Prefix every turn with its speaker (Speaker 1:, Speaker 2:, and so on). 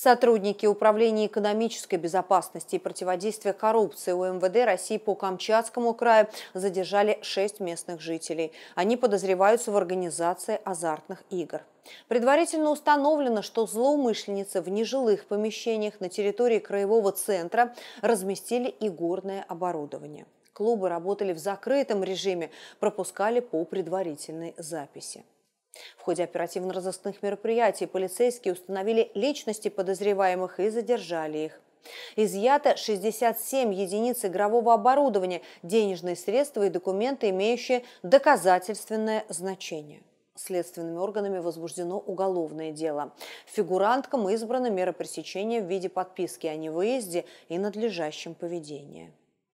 Speaker 1: Сотрудники Управления
Speaker 2: экономической безопасности и противодействия коррупции УМВД России по Камчатскому краю задержали шесть местных жителей. Они подозреваются в организации азартных игр. Предварительно установлено, что злоумышленницы в нежилых помещениях на территории краевого центра разместили игорное оборудование. Клубы работали в закрытом режиме, пропускали по предварительной записи. В ходе оперативно-розыскных мероприятий полицейские установили личности подозреваемых и задержали их. Изъято 67 единиц игрового оборудования, денежные средства и документы, имеющие доказательственное значение. Следственными органами возбуждено уголовное дело. Фигуранткам избрана мера пресечения в виде подписки о невыезде и надлежащем поведении.